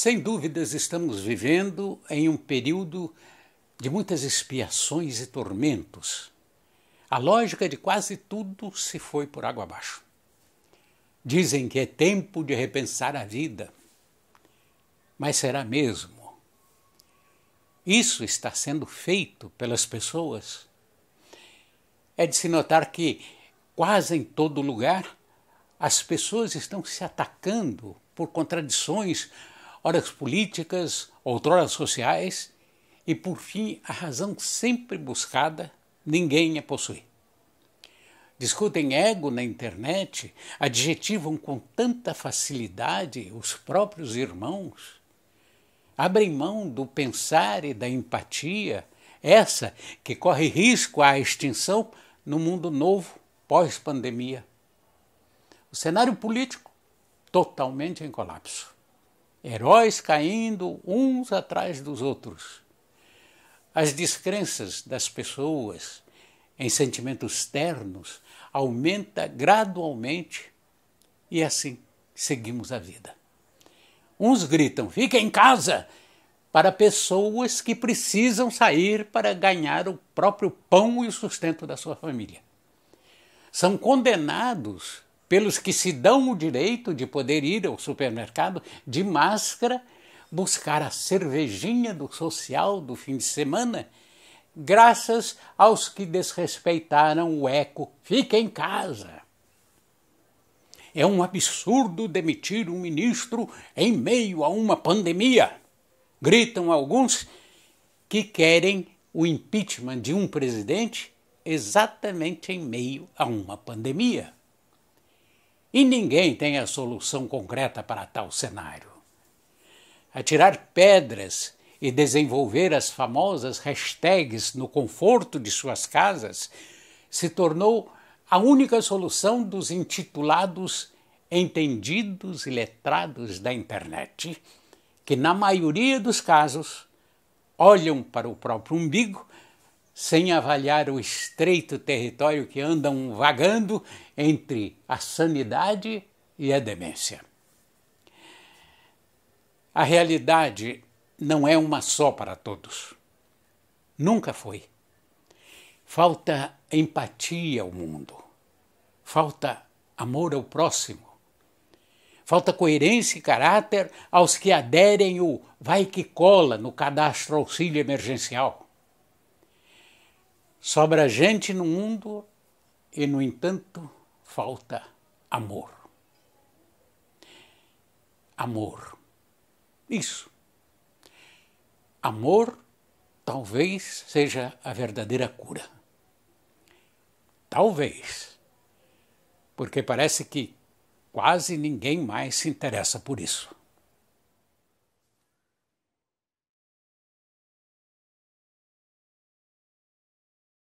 Sem dúvidas, estamos vivendo em um período de muitas expiações e tormentos. A lógica de quase tudo se foi por água abaixo. Dizem que é tempo de repensar a vida. Mas será mesmo? Isso está sendo feito pelas pessoas? É de se notar que, quase em todo lugar, as pessoas estão se atacando por contradições, horas políticas, outrora sociais, e por fim a razão sempre buscada, ninguém a possui. Discutem ego na internet, adjetivam com tanta facilidade os próprios irmãos, abrem mão do pensar e da empatia, essa que corre risco à extinção no mundo novo pós-pandemia. O cenário político totalmente em colapso heróis caindo uns atrás dos outros. As descrenças das pessoas em sentimentos ternos aumenta gradualmente e assim seguimos a vida. Uns gritam: "Fica em casa!" para pessoas que precisam sair para ganhar o próprio pão e o sustento da sua família. São condenados pelos que se dão o direito de poder ir ao supermercado de máscara, buscar a cervejinha do social do fim de semana, graças aos que desrespeitaram o eco fique em casa. É um absurdo demitir um ministro em meio a uma pandemia, gritam alguns que querem o impeachment de um presidente exatamente em meio a uma pandemia. E ninguém tem a solução concreta para tal cenário. Atirar pedras e desenvolver as famosas hashtags no conforto de suas casas se tornou a única solução dos intitulados entendidos e letrados da internet, que na maioria dos casos olham para o próprio umbigo sem avaliar o estreito território que andam vagando entre a sanidade e a demência. A realidade não é uma só para todos. Nunca foi. Falta empatia ao mundo. Falta amor ao próximo. Falta coerência e caráter aos que aderem o vai que cola no cadastro auxílio emergencial. Sobra gente no mundo e, no entanto, falta amor. Amor. Isso. Amor talvez seja a verdadeira cura. Talvez. Porque parece que quase ninguém mais se interessa por isso.